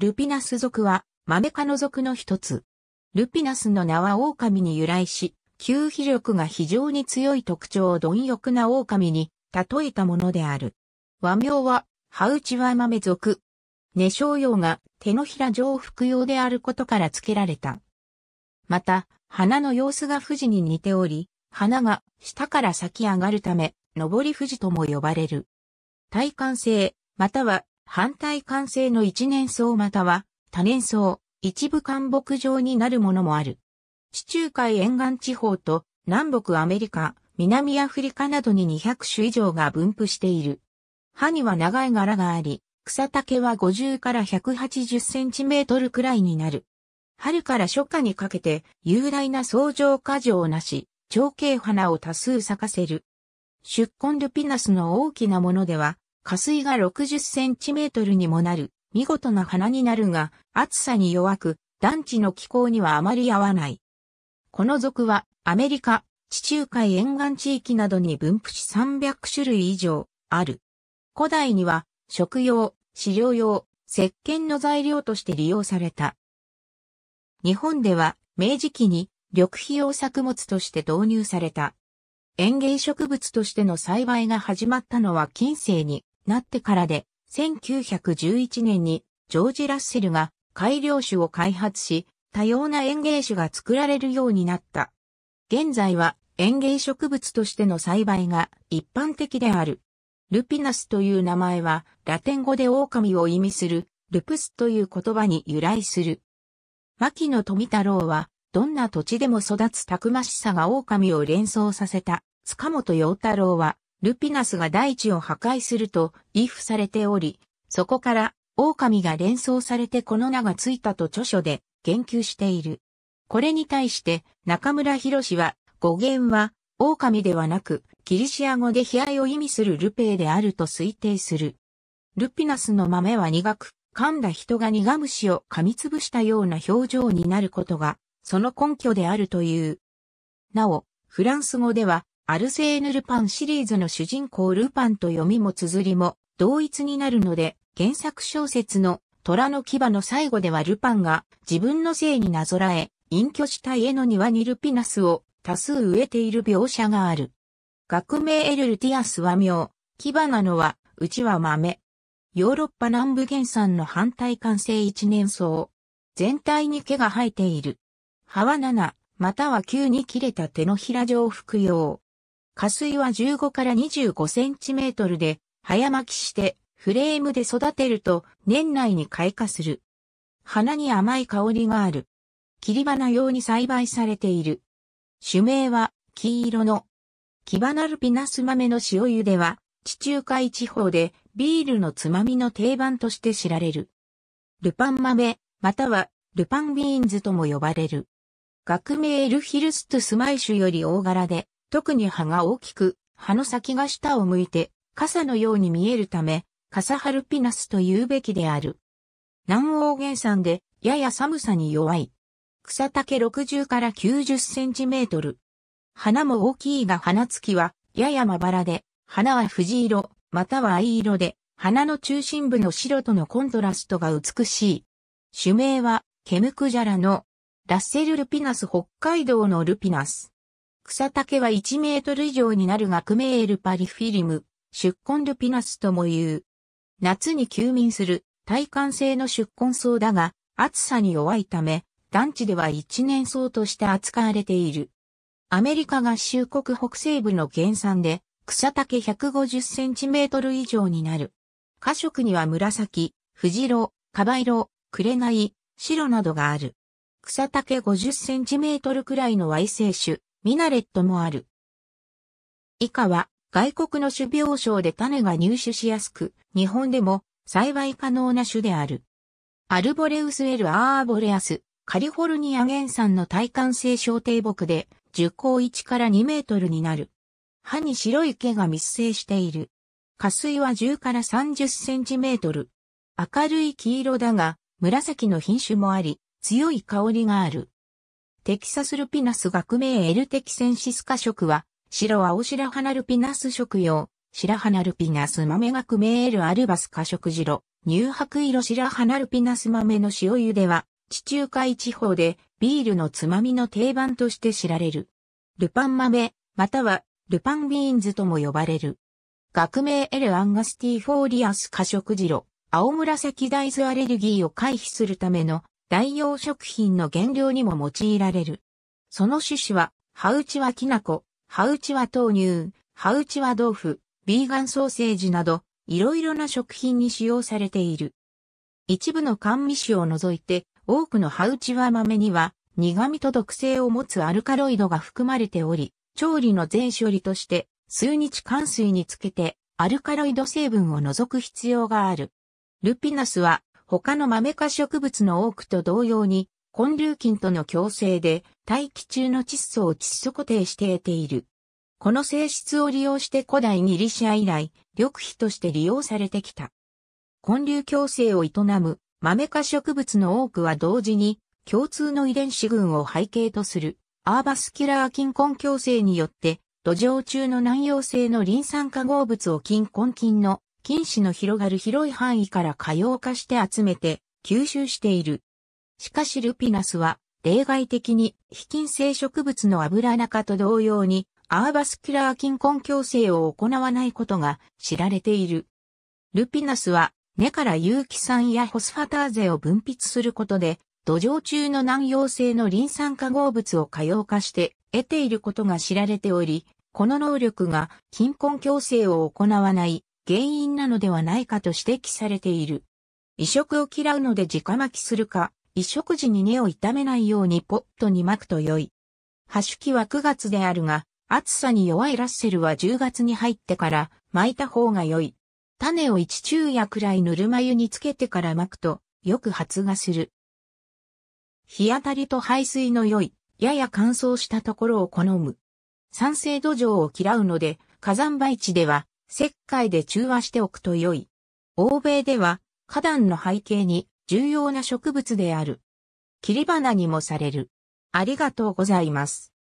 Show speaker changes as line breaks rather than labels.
ルピナス族は、マメ科の族の一つ。ルピナスの名は狼に由来し、吸肥力が非常に強い特徴を貪欲な狼に例えたものである。和名は、ハウチワマメ属。根商用が手のひら上服用であることから付けられた。また、花の様子が富士に似ており、花が下から咲き上がるため、上り富士とも呼ばれる。耐寒性、または反対完成の一年草または多年草、一部寒木状になるものもある。地中海沿岸地方と南北アメリカ、南アフリカなどに200種以上が分布している。歯には長い柄があり、草丈は50から180センチメートルくらいになる。春から初夏にかけて雄大な草状果樹をなし、長径花を多数咲かせる。出根ルピナスの大きなものでは下水が60センチメートルにもなる、見事な花になるが、暑さに弱く、団地の気候にはあまり合わない。この属は、アメリカ、地中海沿岸地域などに分布し300種類以上、ある。古代には、食用、飼料用、石鹸の材料として利用された。日本では、明治期に、緑肥用作物として導入された。園芸植物としての栽培が始まったのは近世になってからで、1911年にジョージ・ラッセルが改良種を開発し、多様な園芸種が作られるようになった。現在は園芸植物としての栽培が一般的である。ルピナスという名前は、ラテン語で狼を意味する、ルプスという言葉に由来する。牧野富太郎は、どんな土地でも育つたくましさが狼を連想させた、塚本陽太郎は、ルピナスが大地を破壊すると、if されており、そこから、狼が連想されてこの名がついたと著書で言及している。これに対して中村博は語源は狼ではなくギリシア語で悲哀を意味するルペーであると推定する。ルピナスの豆は苦く、噛んだ人が苦虫を噛みつぶしたような表情になることが、その根拠であるという。なお、フランス語ではアルセーヌ・ルパンシリーズの主人公ルパンと読みも綴りも同一になるので、原作小説の虎の牙の最後ではルパンが自分の性になぞらえ、隠居した家の庭にルピナスを多数植えている描写がある。学名エルルティアスは妙、牙なのは、うちは豆。ヨーロッパ南部原産の反対完成一年草。全体に毛が生えている。葉は7、または9に切れた手のひら状服用。下水は15から25センチメートルで、早巻きして、フレームで育てると、年内に開花する。花に甘い香りがある。切り花用に栽培されている。種名は、黄色の。キバナルピナス豆の塩茹では、地中海地方でビールのつまみの定番として知られる。ルパン豆、またはルパンビーンズとも呼ばれる。学名エルヒルストゥスマイシュより大柄で、特に葉が大きく、葉の先が下を向いて、傘のように見えるため、傘ハルピナスと言うべきである。南欧原産で、やや寒さに弱い。草丈60から90センチメートル。花も大きいが花つきは、ややまばらで、花は藤色、または藍色で、花の中心部の白とのコントラストが美しい。種名は、ケムクジャラの、ラッセルルピナス北海道のルピナス。草丈は1メートル以上になるがクメールパリフィリム、出根ルピナスとも言う。夏に休眠する耐寒性の出根草だが、暑さに弱いため、団地では一年草として扱われている。アメリカ合衆国北西部の原産で、草丈150センチメートル以上になる。花色には紫、藤色、カバ色、イ、白などがある。草丈50センチメートルくらいの矮生種、ミナレットもある。以下は外国の種苗床で種が入手しやすく、日本でも栽培可能な種である。アルボレウスエル・アーボレアス、カリフォルニア原産の耐寒性小低木で、樹高1から2メートルになる。葉に白い毛が密生している。下水は10から30センチメートル。明るい黄色だが、紫の品種もあり、強い香りがある。テキサスルピナス学名エルテキセンシス科食は、白青白花ルピナス食用、白花ルピナス豆学名エルアルバス科食ジロ、乳白色白花ルピナス豆の塩茹では、地中海地方でビールのつまみの定番として知られる。ルパン豆、またはルパンビーンズとも呼ばれる。学名エルアンガスティフォーリアス過食ジロ、青紫大豆アレルギーを回避するための代用食品の原料にも用いられる。その種子は、ハウチワきなコ、ハウチワ豆乳、ハウチワ豆腐、ビーガンソーセージなど、いろいろな食品に使用されている。一部の甘味種を除いて、多くのハウチワ豆には、苦味と毒性を持つアルカロイドが含まれており、調理の全処理として、数日間水につけて、アルカロイド成分を除く必要がある。ルピナスは他の豆メ科植物の多くと同様に、根粒菌との共生で大気中の窒素を窒素固定して得ている。この性質を利用して古代ギリシア以来、緑肥として利用されてきた。根粒共生を営む豆メ科植物の多くは同時に共通の遺伝子群を背景とするアーバスキュラー菌根共生によって土壌中の南洋性のリン酸化合物を菌根菌の菌糸の広がる広い範囲から可用化して集めて吸収している。しかしルピナスは例外的に非菌性植物の油中と同様にアーバスキュラー菌根矯正を行わないことが知られている。ルピナスは根から有機酸やホスファターゼを分泌することで土壌中の南洋性のリン酸化合物を可用化して得ていることが知られており、この能力が菌根矯正を行わない原因なのではないかと指摘されている。移植を嫌うので直巻きするか、移植時に根を傷めないようにポッとに巻くと良い。ハシュキは9月であるが、暑さに弱いラッセルは10月に入ってから巻いた方が良い。種を一昼夜くらいぬるま湯につけてから巻くと、よく発芽する。日当たりと排水の良い、やや乾燥したところを好む。酸性土壌を嫌うので、火山灰地では石灰で中和しておくと良い。欧米では、花壇の背景に重要な植物である。切り花にもされる。ありがとうございます。